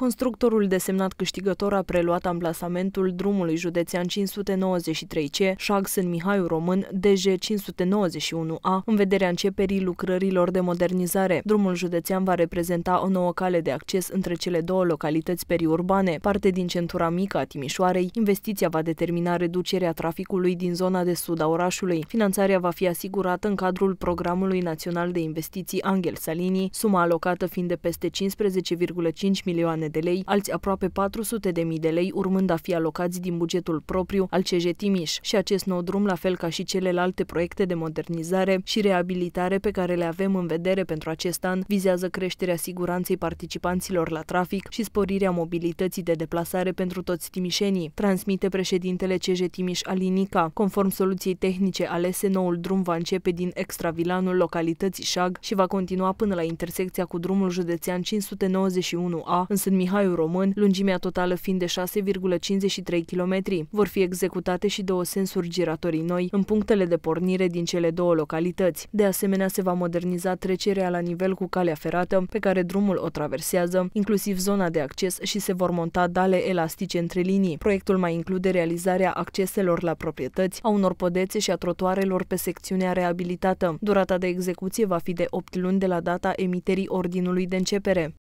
Constructorul desemnat câștigător a preluat amplasamentul drumului județean 593C, Șagsen Mihaiu Român, DG 591A, în vederea începerii lucrărilor de modernizare. Drumul județean va reprezenta o nouă cale de acces între cele două localități periurbane, parte din centura mică a Timișoarei. Investiția va determina reducerea traficului din zona de sud a orașului. Finanțarea va fi asigurată în cadrul Programului Național de Investiții Angel Salini, suma alocată fiind de peste 15,5 milioane de lei, alți aproape 400 de mii de lei urmând a fi alocați din bugetul propriu al CJ Timiș. Și acest nou drum, la fel ca și celelalte proiecte de modernizare și reabilitare pe care le avem în vedere pentru acest an, vizează creșterea siguranței participanților la trafic și sporirea mobilității de deplasare pentru toți timișenii, transmite președintele CJ Timiș Alinica. Conform soluției tehnice alese, noul drum va începe din extravilanul localității Șag și va continua până la intersecția cu drumul județean 591A în Mihaiu Român, lungimea totală fiind de 6,53 km. Vor fi executate și două sensuri giratorii noi în punctele de pornire din cele două localități. De asemenea, se va moderniza trecerea la nivel cu calea ferată pe care drumul o traversează, inclusiv zona de acces și se vor monta dale elastice între linii. Proiectul mai include realizarea acceselor la proprietăți, a unor podețe și a trotuarelor pe secțiunea reabilitată. Durata de execuție va fi de 8 luni de la data emiterii ordinului de începere.